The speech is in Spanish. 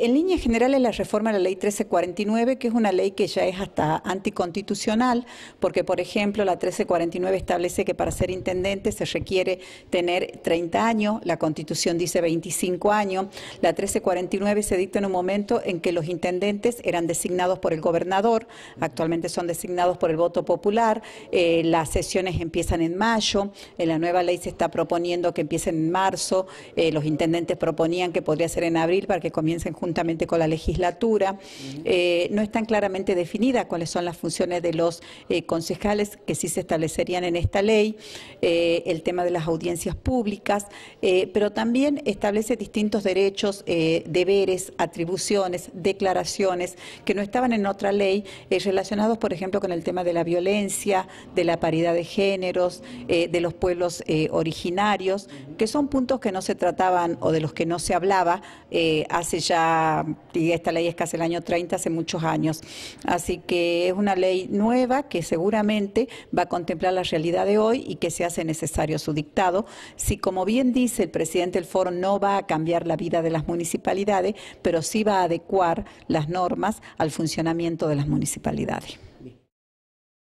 En línea general es la reforma de la ley 1349, que es una ley que ya es hasta anticonstitucional, porque, por ejemplo, la 1349 establece que para ser intendente se requiere tener 30 años, la Constitución dice 25 años, la 1349 se dicta en un momento en que los intendentes eran designados por el gobernador, actualmente son designados por el voto popular, eh, las sesiones empiezan en mayo, en la nueva ley se está proponiendo que empiecen en marzo, eh, los intendentes proponían que podría ser en abril para que comiencen juntamente con la legislatura. Eh, no están claramente definidas cuáles son las funciones de los eh, concejales que sí se establecerían en esta ley, eh, el tema de las audiencias públicas, pero también establece distintos derechos, deberes, atribuciones, declaraciones que no estaban en otra ley relacionados, por ejemplo, con el tema de la violencia, de la paridad de géneros, de los pueblos originarios, que son puntos que no se trataban o de los que no se hablaba hace ya y esta ley es casi el año 30, hace muchos años. Así que es una ley nueva que seguramente va a contemplar la realidad de hoy y que se hace necesario su dictado. Si, como bien dice el presidente del foro, no va a cambiar la vida de las municipalidades, pero sí va a adecuar las normas al funcionamiento de las municipalidades.